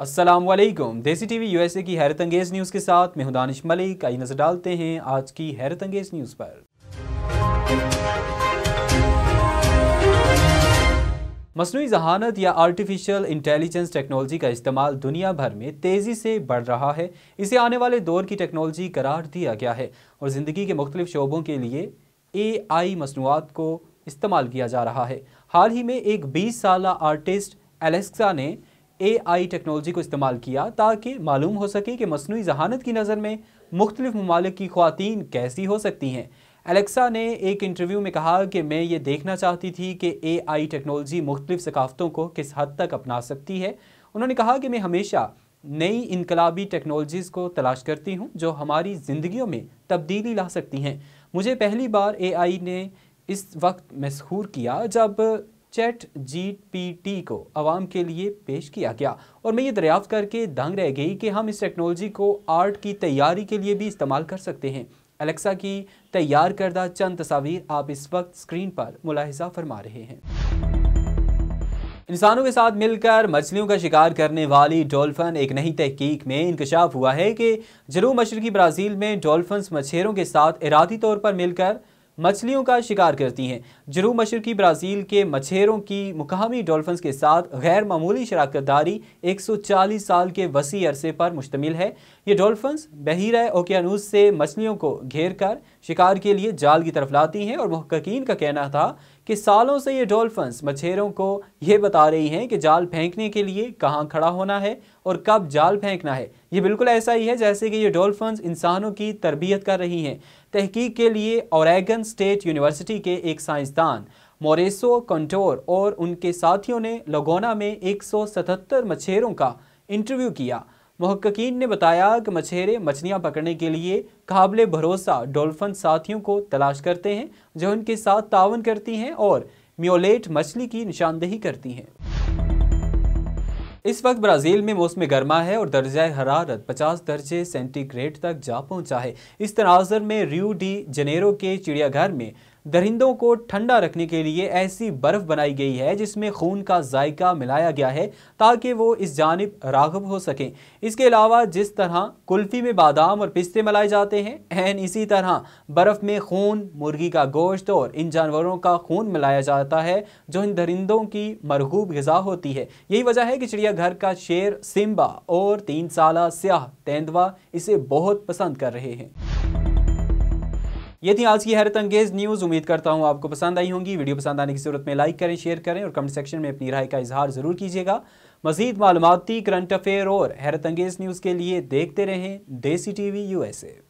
असलम देसी TV USA की हैरत अंगेज़ न्यूज़ के साथ मैं दानिश मलिक आई नज़र डालते हैं आज की हैरत अंगेज़ न्यूज़ पर मसनू जहानत या आर्टिफिशियल इंटेलिजेंस टेक्नोलॉजी का इस्तेमाल दुनिया भर में तेज़ी से बढ़ रहा है इसे आने वाले दौर की टेक्नोलॉजी करार दिया गया है और ज़िंदगी के मुख्तलिफ शोबों के लिए ए आई मसनूआत को इस्तेमाल किया जा रहा है हाल ही में एक बीस साल आर्टिस्ट एलेक्सा ने ए आई टेक्नोलॉजी को इस्तेमाल किया ताकि मालूम हो सके कि मसनू जहानत की नज़र में मुख्तलिफ ममालिक की कैसी हो सकती हैं एलेक्सा ने एक इंटरव्यू में कहा कि मैं ये देखना चाहती थी कि ए आई टेक्नोलॉजी मुख्तलिफ सकाफ़तों को किस हद तक अपना सकती है उन्होंने कहा कि मैं हमेशा नई इनकलाबी टेक्नोलॉजीज़ को तलाश करती हूँ जो हमारी ज़िंदगियों में तब्दीली ला सकती हैं मुझे पहली बार ए आई ने इस वक्त मशहूर किया जब चैट जीपीटी को आवाम के लिए पेश किया गया और मैं ये दरियाफ्त करके दंग रह गई कि हम इस टेक्नोलॉजी को आर्ट की तैयारी के लिए भी इस्तेमाल कर सकते हैं एलेक्सा की तैयार करदा चंद तस्वीर आप इस वक्त स्क्रीन पर मुलाहजा फरमा रहे हैं इंसानों के साथ मिलकर मछलियों का शिकार करने वाली डॉल्फिन एक नई तहकीक में इंकशाफ हुआ है कि जनूब मशरकी ब्राज़ील में डॉल्फिन मछेरों के साथ इरादी तौर पर मिलकर मछलियों का शिकार करती हैं जनूब मशरकी ब्राज़ील के मछेरों की मुकामी डॉल्फिन के साथ गैर मामूली शराकत दारी एक सौ चालीस साल के वसी अरसे पर मुश्तमिल है ये डॉल्फिन बहरा ओकेानूस से मछलियों को घेर कर शिकार के लिए जाल की तरफ लाती हैं और महक्कीन का कहना था कि सालों से ये डॉल्फन्स मछेरों को ये बता रही हैं कि जाल फेंकने के लिए कहाँ खड़ा होना है और कब जाल फेंकना है ये बिल्कुल ऐसा ही है जैसे कि ये डॉल्फन्स इंसानों की तरबियत कर रही हैं तहकीक के लिए औरगन स्टेट यूनिवर्सिटी के एक साइंसदान मोरेसो कंटोर और उनके साथियों ने लगोना में एक मछेरों का इंटरव्यू किया महक्कीन ने बताया कि मछेरे मछलियां पकड़ने के लिए काबले भरोसा डोल्फन साथियों को तलाश करते हैं जो उनके साथ तावन करती हैं और म्योलेट मछली की निशानदेही करती हैं इस वक्त ब्राज़ील में मौसम गर्मा है और दर्जा हरारत 50 दर्जे सेंटीग्रेड तक जा पहुंचा है इस तनाजर में रियो डी जनेरो के चिड़ियाघर में दरिंदों को ठंडा रखने के लिए ऐसी बर्फ़ बनाई गई है जिसमें खून का जायका मिलाया गया है ताकि वो इस जानब रागब हो सकें इसके अलावा जिस तरह कुल्फ़ी में बादाम और पिस्ते मिलाए जाते हैं एन इसी तरह बर्फ़ में खून मुर्गी का गोश्त और इन जानवरों का खून मिलाया जाता है जो इन दरिंदों की मरगूब गज़ा होती है यही वजह है कि चिड़ियाघर का शेर सिम्बा और तीन साल स्याह तेंदवा इसे बहुत पसंद कर रहे हैं ये थी आज की हैरत अंगेज न्यूज़ उम्मीद करता हूँ आपको पसंद आई होंगी वीडियो पसंद आने की सूरत में लाइक करें शेयर करें और कमेंट सेक्शन में अपनी राय का इजहार ज़रूर कीजिएगा मजीद मालूमती करंट अफेयर और हैरत अंगेज न्यूज़ के लिए देखते रहें देसी टीवी यूएसए